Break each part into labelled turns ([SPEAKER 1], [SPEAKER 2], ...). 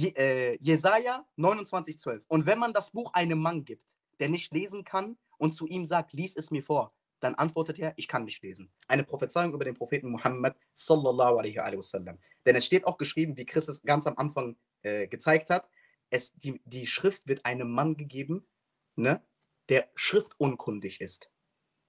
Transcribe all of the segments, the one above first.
[SPEAKER 1] Je,
[SPEAKER 2] äh, Jesaja 29,12. Und wenn man das Buch einem Mann gibt, der nicht lesen kann und zu ihm sagt, lies es mir vor, dann antwortet er, ich kann nicht lesen. Eine Prophezeiung über den Propheten Muhammad sallallahu alaihi wa sallam. Denn es steht auch geschrieben, wie Christus ganz am Anfang äh, gezeigt hat, es, die, die Schrift wird einem Mann gegeben, ne, der schriftunkundig ist.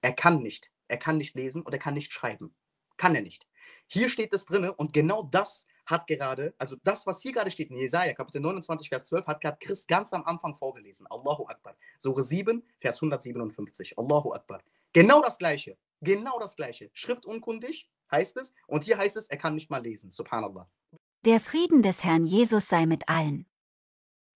[SPEAKER 2] Er kann nicht. Er kann nicht lesen und er kann nicht schreiben. Kann er nicht. Hier steht es drin und genau das hat gerade, also das, was hier gerade steht in Jesaja, Kapitel 29, Vers 12, hat gerade Christ ganz am Anfang vorgelesen. Allahu Akbar. Sure 7, Vers 157. Allahu Akbar. Genau das Gleiche. Genau das Gleiche. Schriftunkundig heißt es. Und hier heißt es, er kann nicht mal lesen. Subhanallah.
[SPEAKER 1] Der Frieden des Herrn Jesus sei mit allen.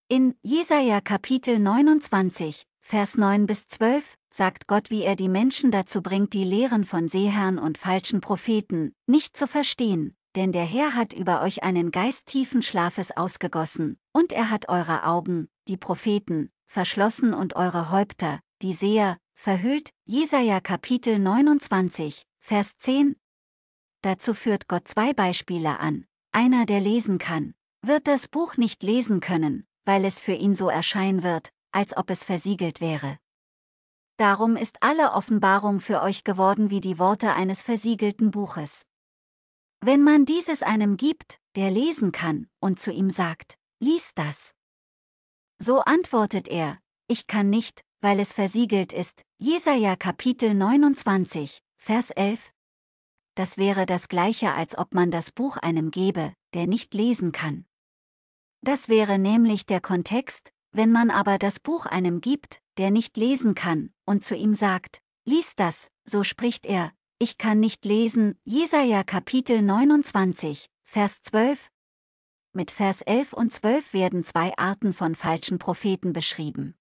[SPEAKER 1] In Jesaja Kapitel 29, Vers 9 bis 12, sagt Gott, wie er die Menschen dazu bringt, die Lehren von Seherren und falschen Propheten nicht zu verstehen, denn der Herr hat über euch einen Geist tiefen Schlafes ausgegossen, und er hat eure Augen, die Propheten, verschlossen und eure Häupter, die Seher, verhüllt. Jesaja Kapitel 29, Vers 10. Dazu führt Gott zwei Beispiele an. Einer, der lesen kann, wird das Buch nicht lesen können, weil es für ihn so erscheinen wird, als ob es versiegelt wäre. Darum ist alle Offenbarung für euch geworden wie die Worte eines versiegelten Buches. Wenn man dieses einem gibt, der lesen kann, und zu ihm sagt, lies das. So antwortet er, ich kann nicht, weil es versiegelt ist, Jesaja Kapitel 29, Vers 11. Das wäre das gleiche, als ob man das Buch einem gebe, der nicht lesen kann. Das wäre nämlich der Kontext, wenn man aber das Buch einem gibt, der nicht lesen kann, und zu ihm sagt, lies das, so spricht er, ich kann nicht lesen, Jesaja Kapitel 29, Vers 12. Mit Vers 11 und 12 werden zwei Arten von falschen Propheten beschrieben.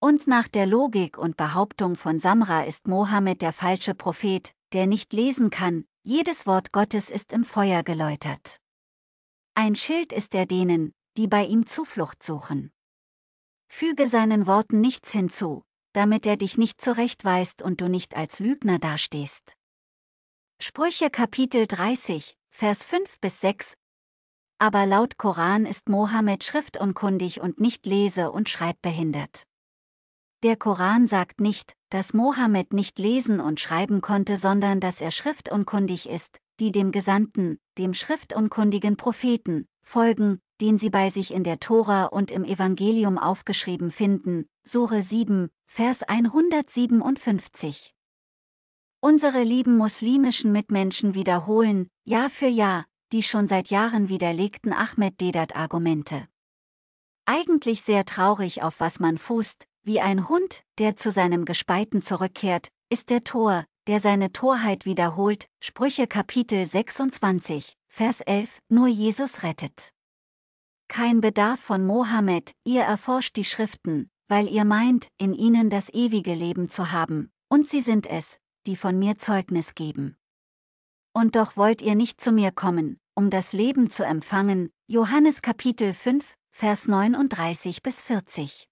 [SPEAKER 1] Und nach der Logik und Behauptung von Samra ist Mohammed der falsche Prophet, der nicht lesen kann, jedes Wort Gottes ist im Feuer geläutert. Ein Schild ist er denen, die bei ihm Zuflucht suchen. Füge seinen Worten nichts hinzu, damit er dich nicht zurechtweist und du nicht als Lügner dastehst. Sprüche Kapitel 30, Vers 5 bis 6 Aber laut Koran ist Mohammed schriftunkundig und nicht lese- und schreibbehindert. Der Koran sagt nicht, dass Mohammed nicht lesen und schreiben konnte, sondern dass er schriftunkundig ist, die dem Gesandten, dem schriftunkundigen Propheten, folgen, den sie bei sich in der Tora und im Evangelium aufgeschrieben finden, Sure 7, Vers 157. Unsere lieben muslimischen Mitmenschen wiederholen, Jahr für Jahr, die schon seit Jahren widerlegten Ahmed Dedat-Argumente. Eigentlich sehr traurig auf was man fußt, wie ein Hund, der zu seinem Gespeiten zurückkehrt, ist der Tor, der seine Torheit wiederholt, Sprüche Kapitel 26, Vers 11, nur Jesus rettet. Kein Bedarf von Mohammed, ihr erforscht die Schriften, weil ihr meint, in ihnen das ewige Leben zu haben, und sie sind es, die von mir Zeugnis geben. Und doch wollt ihr nicht zu mir kommen, um das Leben zu empfangen. Johannes Kapitel 5, Vers 39 bis 40.